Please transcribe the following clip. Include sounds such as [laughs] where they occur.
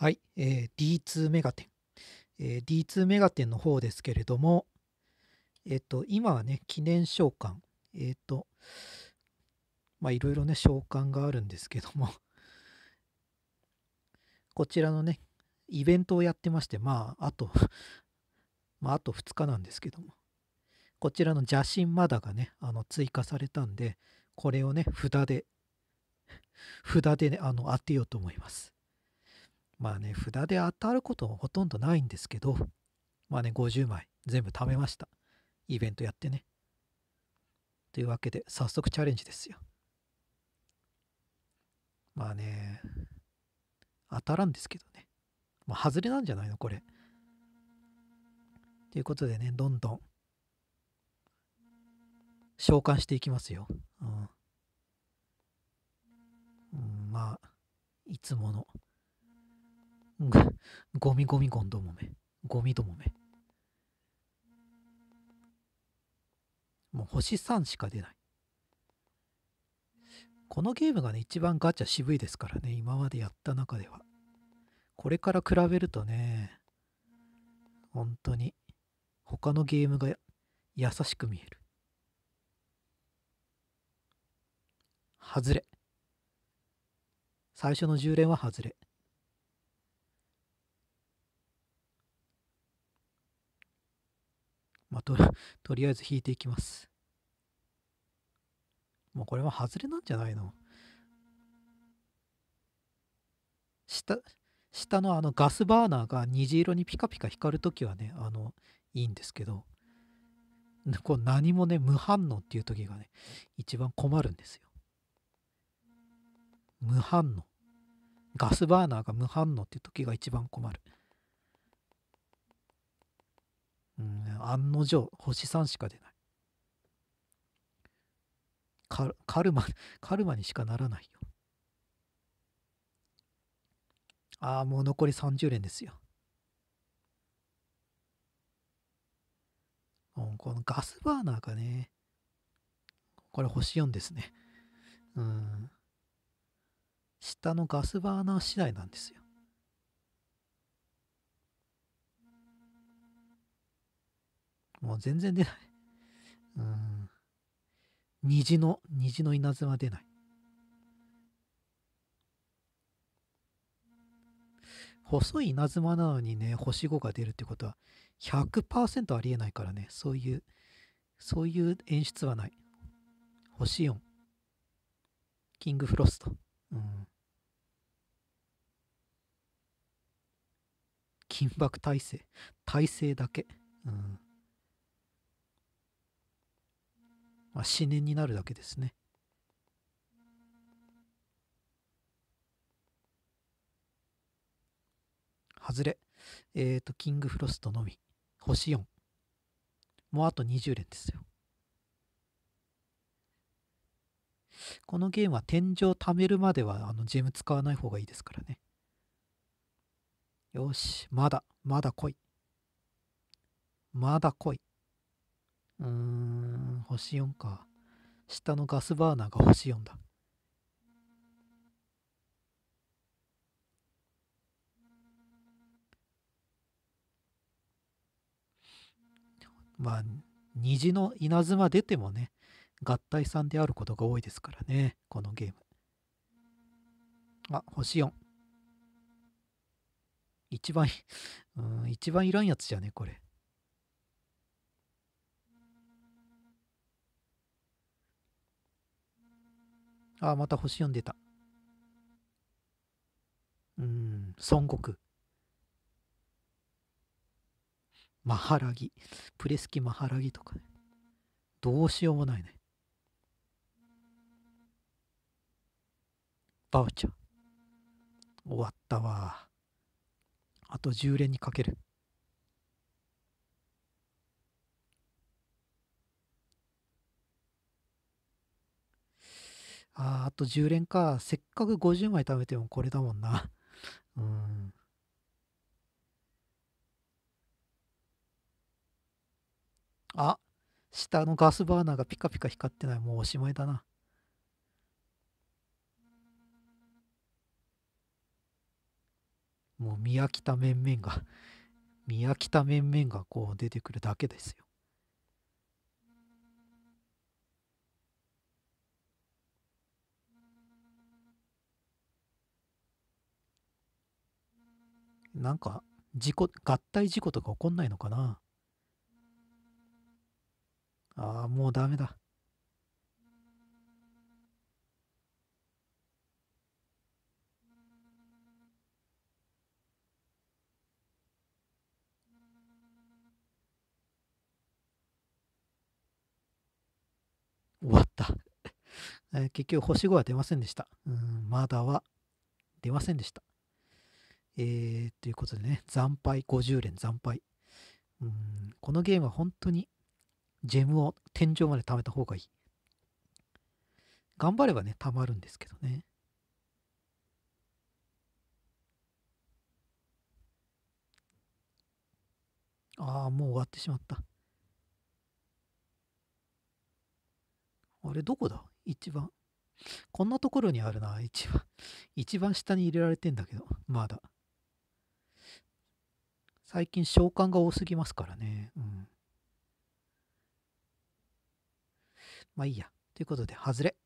はい、えー、D2 メガテン、えー、D2 メガテンの方ですけれども、えっ、ー、と、今はね、記念召喚、えっ、ー、と、まあ、いろいろね、召喚があるんですけども [laughs] こちらのね、イベントをやってまして、まあ、あと [laughs] まあ、あと2日なんですけども、こちらの邪神マダがね、あの追加されたんで、これをね、札で、[laughs] 札でね、あの当てようと思います。まあね、札で当たることほとんどないんですけど、まあね、50枚全部貯めました。イベントやってね。というわけで、早速チャレンジですよ。まあね、当たらんですけどね。まあ、外れなんじゃないのこれ。ということでね、どんどん召喚していきますよ。うん、うん、まあ、いつもの。ゴミゴミゴンどもめ。ゴミどもめ。もう星3しか出ない。このゲームがね、一番ガチャ渋いですからね、今までやった中では。これから比べるとね、本当に、他のゲームが優しく見える。外れ。最初の10連は外れ。まあ、と [laughs] とりあえず引いていきます。もうこれは外れなんじゃないの下、下のあのガスバーナーが虹色にピカピカ光るときはね、あの、いいんですけど、こう何もね、無反応っていうときがね、一番困るんですよ。無反応。ガスバーナーが無反応っていうときが一番困る。うん、案の定、星3しか出ない。カカルマ、[laughs] カルマにしかならないよ。ああ、もう残り30連ですよ。もうこのガスバーナーがね、これ星4ですね。うん。下のガスバーナー次第なんですよ。もう全然出ない。うん。虹の、虹の稲妻出ない。細い稲妻なのにね、星5が出るってことは100%ありえないからね、そういう、そういう演出はない。星4。キングフロスト。うん。金箔体制。体制だけ。うん。まあ、思念になるだけですね。外れ。えっ、ー、と、キングフロストのみ。星4。もうあと20連ですよ。このゲームは天井貯めるまではあのジェム使わない方がいいですからね。よし、まだ、まだ来い。まだ来い。うーん。星4か。下のガスバーナーが星4だ。まあ、虹の稲妻出てもね、合体さんであることが多いですからね、このゲーム。あ、星4。一番、[laughs] うん、一番いらんやつじゃね、これ。あ、また星読んでた。うん、孫悟空。マハラギ。プレスキマハラギとかね。どうしようもないね。バウちゃん。終わったわ。あと10連にかける。ああ、と10連か。せっかく50枚貯めてもこれだもんな。[laughs] うん。あ、下のガスバーナーがピカピカ光ってない。もうおしまいだな。もう見飽きた面々が、見飽きた面々がこう出てくるだけですよ。なんか、事故、合体事故とか起こんないのかなああ、もうダメだ。終わった [laughs] えー、結局星5は出ませんでした。うん、まだは出ませんでした。えー、ということでね、惨敗、50連惨敗。うん、このゲームは本当にジェムを天井まで貯めた方がいい。頑張ればね、貯まるんですけどね。ああ、もう終わってしまった。あれ、どこだ一番。こんなところにあるな、一番。一番下に入れられてんだけど、まだ。最近召喚が多すぎますからね。うん。まあいいや。ということで、外れ。